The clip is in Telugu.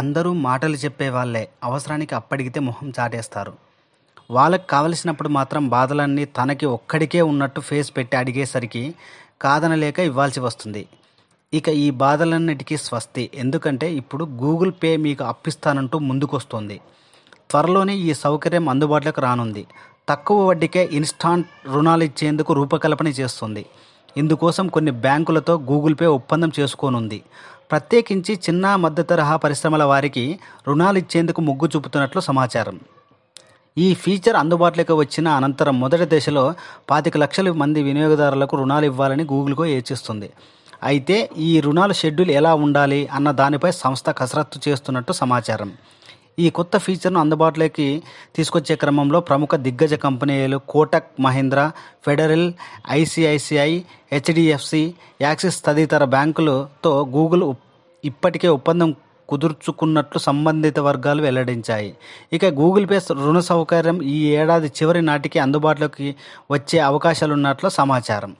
అందరూ మాటలు చెప్పేవాళ్లే అవసరానికి అప్పడిగితే మొహం చాటేస్తారు వాళ్ళకి కావలసినప్పుడు మాత్రం బాధలన్నీ తనకి ఒక్కడికే ఉన్నట్టు ఫేస్ పెట్టి అడిగేసరికి కాదనలేక ఇవ్వాల్సి వస్తుంది ఇక ఈ బాధలన్నిటికీ స్వస్తి ఎందుకంటే ఇప్పుడు గూగుల్ పే మీకు అప్పిస్తానంటూ ముందుకొస్తుంది త్వరలోనే ఈ సౌకర్యం అందుబాటులోకి రానుంది తక్కువ వడ్డీకే ఇన్స్టాంట్ రుణాలు ఇచ్చేందుకు రూపకల్పన చేస్తుంది ఇందుకోసం కొన్ని బ్యాంకులతో గూగుల్ పే ఒప్పందం చేసుకోనుంది ప్రత్యేకించి చిన్న మద్దతరహా పరిశ్రమల వారికి రుణాలు ఇచ్చేందుకు మొగ్గు చూపుతున్నట్లు సమాచారం ఈ ఫీచర్ అందుబాటులోకి వచ్చిన అనంతరం మొదటి దశలో పాతిక లక్షల మంది వినియోగదారులకు రుణాలు ఇవ్వాలని గూగుల్కు యోచిస్తుంది అయితే ఈ రుణాల షెడ్యూల్ ఎలా ఉండాలి అన్న దానిపై సంస్థ కసరత్తు చేస్తున్నట్టు సమాచారం ఈ కొత్త ఫీచర్ను అందుబాటులోకి తీసుకొచ్చే క్రమంలో ప్రముఖ దిగ్గజ కంపెనీలు Kotak Mahindra Federal ICICI HDFC Axis తదితర బ్యాంకులతో గూగుల్ ఇప్పటికే ఒప్పందం కుదుర్చుకున్నట్లు సంబంధిత వర్గాలు వెల్లడించాయి ఇక గూగుల్ పే రుణ సౌకర్యం ఈ ఏడాది చివరి నాటికి అందుబాటులోకి వచ్చే అవకాశాలున్నట్లు సమాచారం